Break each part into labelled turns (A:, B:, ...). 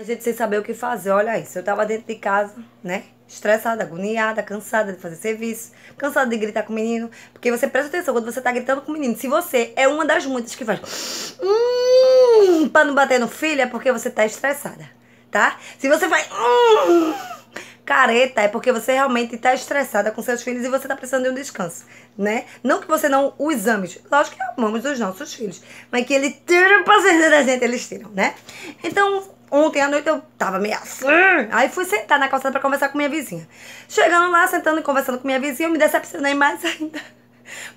A: A gente sem saber o que fazer, olha isso. Eu tava dentro de casa, né? Estressada, agoniada, cansada de fazer serviço, cansada de gritar com o menino. Porque você presta atenção quando você tá gritando com o menino. Se você é uma das muitas que faz. Hum, pra não bater no filho, é porque você tá estressada, tá? Se você faz. Hum, careta, é porque você realmente tá estressada com seus filhos e você tá precisando de um descanso, né? Não que você não os ame. Lógico que amamos os nossos filhos. Mas que ele tira a paciência da gente, eles tiram, né? Então ontem à noite eu tava meio assim. Aí fui sentar na calçada para conversar com minha vizinha. Chegando lá, sentando e conversando com minha vizinha, eu me decepcionei mais ainda.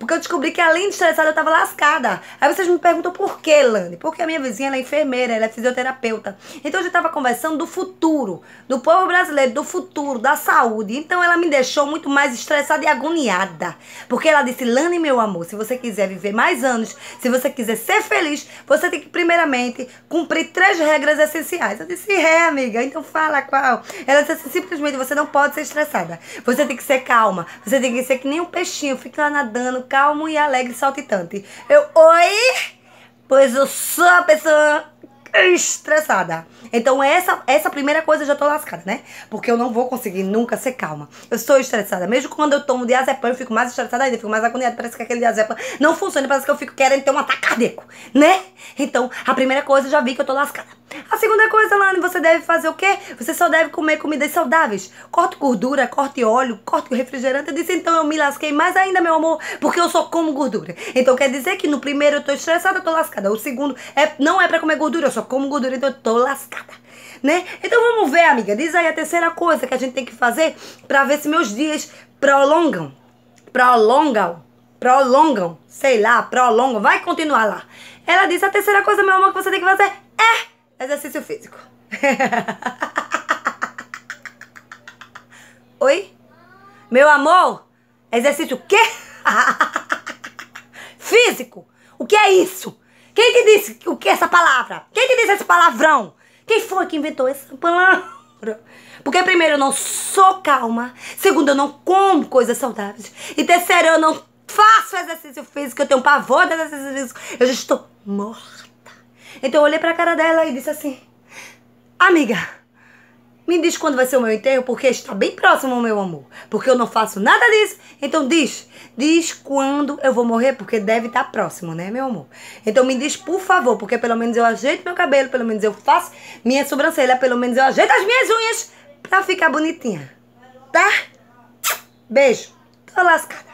A: Porque eu descobri que além de estressada, eu tava lascada. Aí vocês me perguntam por que, Lani? Porque a minha vizinha ela é enfermeira, ela é fisioterapeuta. Então a gente tava conversando do futuro, do povo brasileiro, do futuro, da saúde. Então ela me deixou muito mais estressada e agoniada. Porque ela disse: Lani, meu amor, se você quiser viver mais anos, se você quiser ser feliz, você tem que, primeiramente, cumprir três regras essenciais. Eu disse: é, amiga, então fala qual. Ela disse assim, simplesmente: você não pode ser estressada. Você tem que ser calma. Você tem que ser que nem um peixinho, fica lá nadando, calmo e alegre saltitante. Eu, oi? Pois eu sou a pessoa estressada. Então essa essa primeira coisa eu já tô lascada, né? Porque eu não vou conseguir nunca ser calma. Eu sou estressada. Mesmo quando eu tomo diazepam, eu fico mais estressada ainda, fico mais agoniada. Parece que aquele diazepam não funciona, parece que eu fico querendo ter um ataque cardíaco, né? Então a primeira coisa eu já vi que eu tô lascada. A segunda coisa, Lani, você deve fazer o quê? Você só deve comer comidas saudáveis. Corte gordura, corte óleo, corte refrigerante. Eu disse, então eu me lasquei mais ainda, meu amor, porque eu só como gordura. Então quer dizer que no primeiro eu tô estressada, eu tô lascada. O segundo é, não é para comer gordura, eu só como gordura, então eu tô lascada. Né? Então vamos ver, amiga. Diz aí a terceira coisa que a gente tem que fazer para ver se meus dias prolongam. Prolongam. Prolongam. Sei lá, prolongam. Vai continuar lá. Ela disse a terceira coisa, meu amor, que você tem que fazer é exercício físico. Oi? Meu amor, exercício o quê? físico? O que é isso? Quem que disse o que é essa palavra? Quem que disse esse palavrão? Quem foi que inventou essa palavra? Porque primeiro eu não sou calma, segundo eu não como coisas saudáveis e terceiro eu não faço exercício físico, eu tenho pavor de exercício físico, eu já estou morta. Então eu olhei pra cara dela e disse assim: Amiga, me diz quando vai ser o meu enterro, porque está bem próximo meu amor. Porque eu não faço nada disso. Então diz, diz quando eu vou morrer, porque deve estar tá próximo, né, meu amor? Então me diz, por favor, porque pelo menos eu ajeito meu cabelo, pelo menos eu faço minha sobrancelha, pelo menos eu ajeito as minhas unhas pra ficar bonitinha. Tá? Beijo. Tô lascada.